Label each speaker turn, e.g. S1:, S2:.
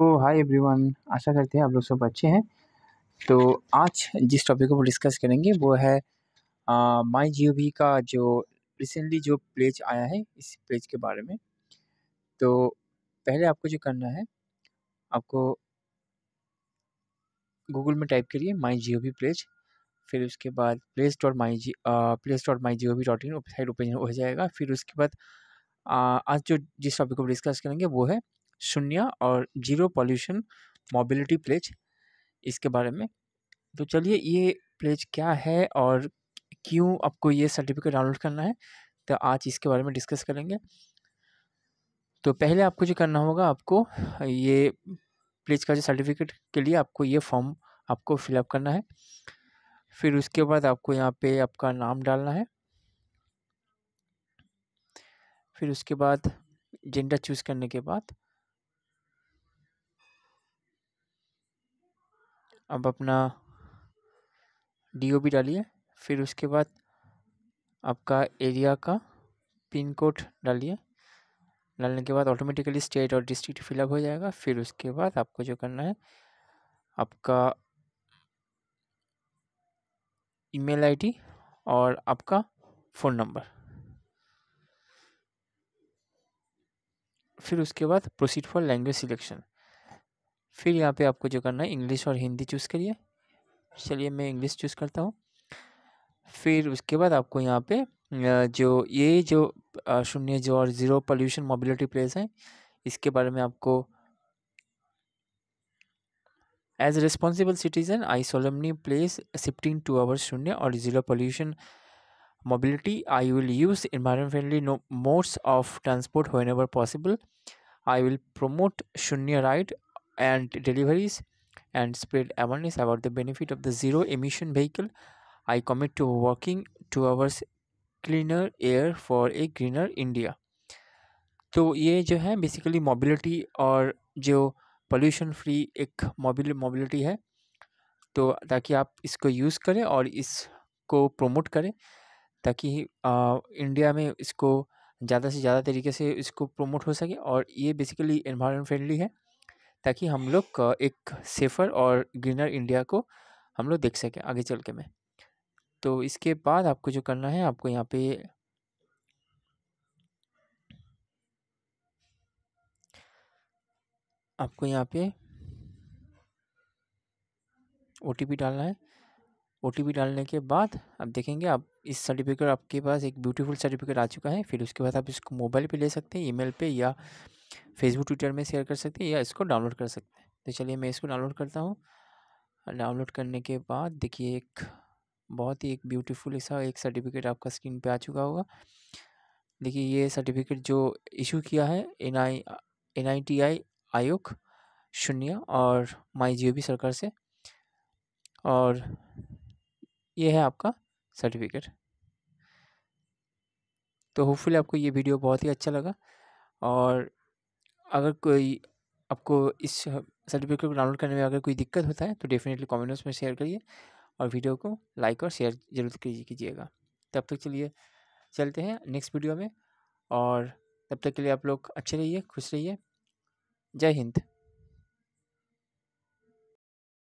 S1: तो hi everyone आशा करते हैं आप लोग सब अच्छे हैं तो आज जिस टॉपिक को डिस्कस करेंगे वो है माई जियो वी का जो रिसेंटली जो पेज आया है इस पेज के बारे में तो पहले आपको जो करना है आपको गूगल में टाइप करिए माई जियो वी प्लेज फिर उसके बाद Play Store my G Play Store my Jio V dot in website open हो जाएगा फिर उसके बाद आज जो जिस टॉपिक को डिस्कस करेंगे वो है शून्य और जीरो पॉल्यूशन मोबिलिटी प्लेज इसके बारे में तो चलिए ये प्लेज क्या है और क्यों आपको ये सर्टिफिकेट डाउनलोड करना है तो आज इसके बारे में डिस्कस करेंगे तो पहले आपको जो करना होगा आपको ये प्लेज का जो सर्टिफिकेट के लिए आपको ये फॉर्म आपको फिलअप करना है फिर उसके बाद आपको यहाँ पे आपका नाम डालना है फिर उसके बाद जेंडर चूज़ करने के बाद अब अपना डी ओ बी डालिए फिर उसके बाद आपका एरिया का पिन कोड डालिए डालने के बाद ऑटोमेटिकली स्टेट और डिस्ट्रिक्ट फिलअप हो जाएगा फिर उसके बाद आपको जो करना है आपका ईमेल आईडी और आपका फ़ोन नंबर फिर उसके बाद प्रोसीड फॉर लैंग्वेज सिलेक्शन फिर यहाँ पे आपको जो करना है इंग्लिश और हिंदी चूज़ करिए चलिए मैं इंग्लिश चूज़ करता हूँ फिर उसके बाद आपको यहाँ पे जो ये जो शून्य जो और ज़ीरो पॉल्यूशन मोबिलिटी प्लेस है इसके बारे में आपको as responsible citizen I solemnly pledge shifting towards Shoonya और zero pollution mobility I will use use friendly modes of transport transport ever possible I will promote Shoonya ride and deliveries and spread awareness about the benefit of the zero emission vehicle. I commit to working two hours cleaner air for a greener India. तो ये जो है basically mobility और जो pollution free एक मोबिल mobility है तो ताकि आप इसको यूज़ करें और इसको प्रमोट करें ताकि आ, इंडिया में इसको ज़्यादा से ज़्यादा तरीके से इसको प्रमोट हो सके और ये बेसिकली इन्वायरमेंट फ्रेंडली है ताकि हम लोग एक सेफ़र और ग्रीनर इंडिया को हम लोग देख सकें आगे चल के में तो इसके बाद आपको जो करना है आपको यहाँ पे आपको यहाँ पे ओ डालना है ओ डालने के बाद आप देखेंगे आप इस सर्टिफिकेट आपके पास एक ब्यूटीफुल सर्टिफिकेट आ चुका है फिर उसके बाद आप इसको मोबाइल पे ले सकते हैं ईमेल पे या फेसबुक ट्विटर में शेयर कर सकते हैं या इसको डाउनलोड कर सकते हैं तो चलिए मैं इसको डाउनलोड करता हूँ डाउनलोड करने के बाद देखिए एक बहुत ही एक ब्यूटीफुल ऐसा एक सर्टिफिकेट आपका स्क्रीन पे आ चुका होगा देखिए ये सर्टिफिकेट जो इशू किया है N I N I T I Aayog Shoonya और माई जी बी सरकार से और ये है आपका सर्टिफिकेट तो होपफुली आपको ये वीडियो बहुत ही अच्छा लगा और अगर कोई आपको इस सर्टिफिकेट को डाउनलोड करने में अगर कोई दिक्कत होता है तो डेफिनेटली कॉमेंट में शेयर करिए और वीडियो को लाइक और शेयर जरूर कीजिएगा तब तक चलिए चलते हैं नेक्स्ट वीडियो में और तब तक के लिए आप लोग अच्छे रहिए खुश रहिए जय हिंद